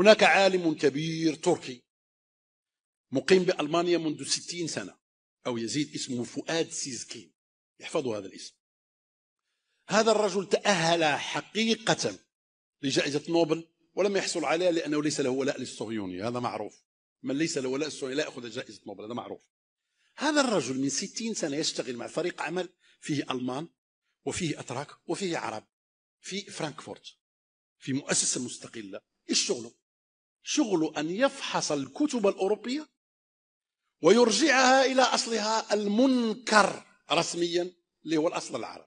هناك عالم كبير تركي مقيم بألمانيا منذ ستين سنة أو يزيد اسمه فؤاد سيزكين احفظوا هذا الاسم هذا الرجل تأهل حقيقة لجائزة نوبل ولم يحصل عليها لأنه ليس له ولاء للصهيوني هذا معروف من ليس له ولاء للصهيوني لا يأخذ جائزة نوبل هذا معروف هذا الرجل من ستين سنة يشتغل مع فريق عمل فيه ألمان وفيه أتراك وفيه عرب في فرانكفورت في مؤسسة مستقلة ايش شغله؟ شغله أن يفحص الكتب الأوروبية ويرجعها إلى أصلها المنكر رسميا اللي هو الأصل العربي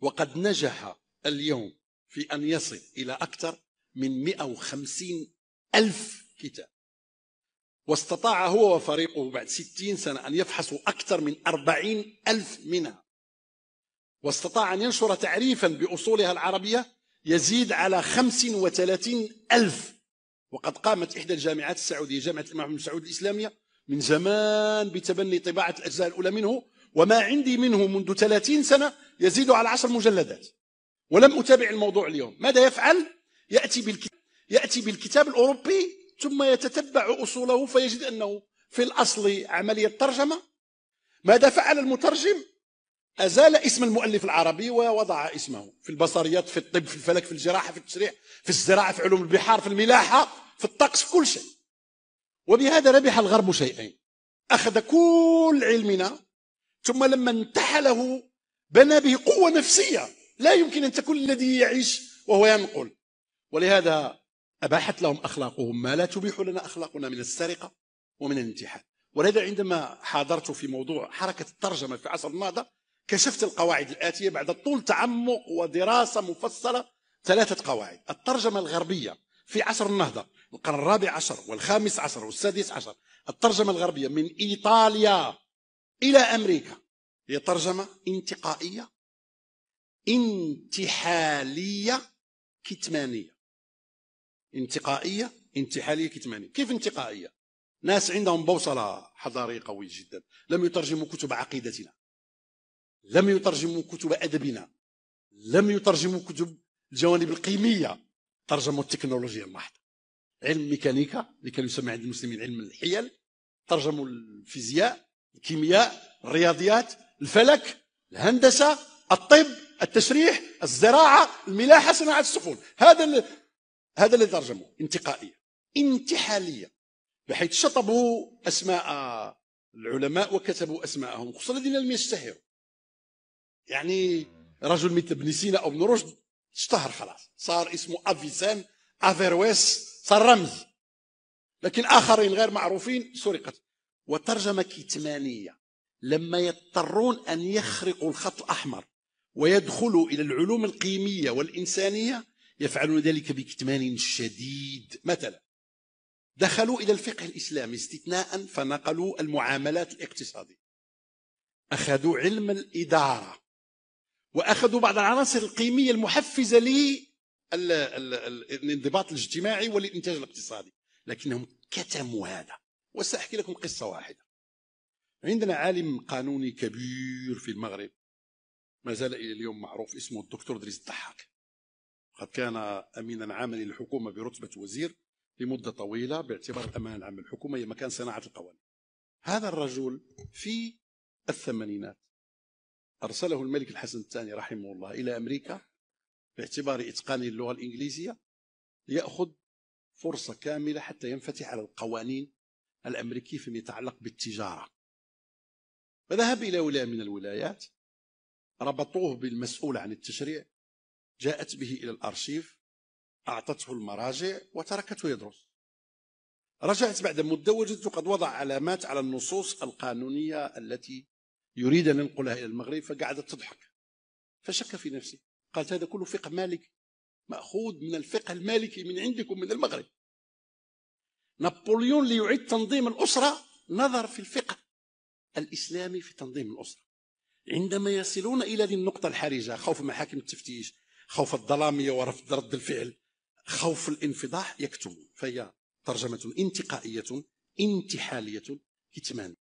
وقد نجح اليوم في أن يصل إلى أكثر من 150 ألف كتاب واستطاع هو وفريقه بعد 60 سنة أن يفحصوا أكثر من 40 ألف منها واستطاع أن ينشر تعريفا بأصولها العربية يزيد على 35 ألف وقد قامت إحدى الجامعات السعودية جامعة الإمام بن سعود الإسلامية من زمان بتبني طباعة الأجزاء الأولى منه وما عندي منه منذ 30 سنة يزيد على عشر مجلدات ولم أتابع الموضوع اليوم ماذا يفعل؟ يأتي بالكتاب, يأتي بالكتاب الأوروبي ثم يتتبع أصوله فيجد أنه في الأصل عملية ترجمة ماذا فعل المترجم؟ أزال اسم المؤلف العربي ووضع اسمه في البصريات في الطب في الفلك في الجراحة في التشريح في الزراعة في علوم البحار في الملاحة في الطقس في كل شيء وبهذا ربح الغرب شيئين أخذ كل علمنا ثم لما انتحله بنى به قوة نفسية لا يمكن أن تكون الذي يعيش وهو ينقل ولهذا أباحت لهم أخلاقهم ما لا تبيح لنا أخلاقنا من السرقة ومن الانتحال ولهذا عندما حاضرت في موضوع حركة الترجمة في عصر النهضة كشفت القواعد الآتية بعد طول تعمق ودراسة مفصلة ثلاثة قواعد الترجمة الغربية في عصر النهضة القرن الرابع عشر والخامس عشر والسادس عشر الترجمة الغربية من إيطاليا إلى أمريكا هي ترجمة انتقائية انتحالية كتمانية انتقائية انتحالية كتمانية كيف انتقائية؟ ناس عندهم بوصلة حضارية قوية جدا لم يترجموا كتب عقيدتنا لم يترجموا كتب أدبنا لم يترجموا كتب الجوانب القيمية ترجموا التكنولوجيا المحضة علم الميكانيكا اللي كان يسمى عند المسلمين علم الحيل ترجموا الفيزياء الكيمياء الرياضيات الفلك الهندسة الطب التشريح الزراعة الملاحة صناعة السفن هذا ال... هذا اللي ترجموه انتقائية انتحالية بحيث شطبوا أسماء العلماء وكتبوا أسماءهم خصوصا الذين لم يشتهروا يعني رجل مثل ابن سينا او ابن رشد اشتهر خلاص صار اسمه افيسان افيرويس صار رمز لكن اخرين غير معروفين سرقت وترجمه كتمانيه لما يضطرون ان يخرقوا الخط الاحمر ويدخلوا الى العلوم القيميه والانسانيه يفعلون ذلك بكتمان شديد مثلا دخلوا الى الفقه الاسلامي استثناء فنقلوا المعاملات الاقتصاديه اخذوا علم الاداره واخذوا بعض العناصر القيميه المحفزه للانضباط الاجتماعي وللانتاج الاقتصادي لكنهم كتموا هذا وساحكي لكم قصه واحده عندنا عالم قانوني كبير في المغرب ما زال الى اليوم معروف اسمه الدكتور دريس الضحاك قد كان امينا عاما للحكومه برتبه وزير لمده طويله باعتبار امان العام للحكومه هي مكان صناعه القوانين هذا الرجل في الثمانينات أرسله الملك الحسن الثاني رحمه الله إلى أمريكا باعتبار إتقانه اللغه الإنجليزية ليأخذ فرصة كاملة حتى ينفتح على القوانين الأمريكية فيما يتعلق بالتجارة فذهب إلى ولاية من الولايات ربطوه بالمسؤول عن التشريع جاءت به إلى الأرشيف أعطته المراجع وتركته يدرس رجعت بعد مدة وجدته قد وضع علامات على النصوص القانونية التي يريد أن ينقلها إلى المغرب فقعدت تضحك فشك في نفسه قالت هذا كله فقه مالكي مأخوذ من الفقه المالكي من عندكم من المغرب نابليون ليعيد تنظيم الأسرة نظر في الفقه الإسلامي في تنظيم الأسرة عندما يصلون إلى هذه النقطة الحرجة خوف محاكم التفتيش خوف الظلامية ورفض رد الفعل خوف الانفضاح يكتبون فهي ترجمة انتقائية انتحالية كتمان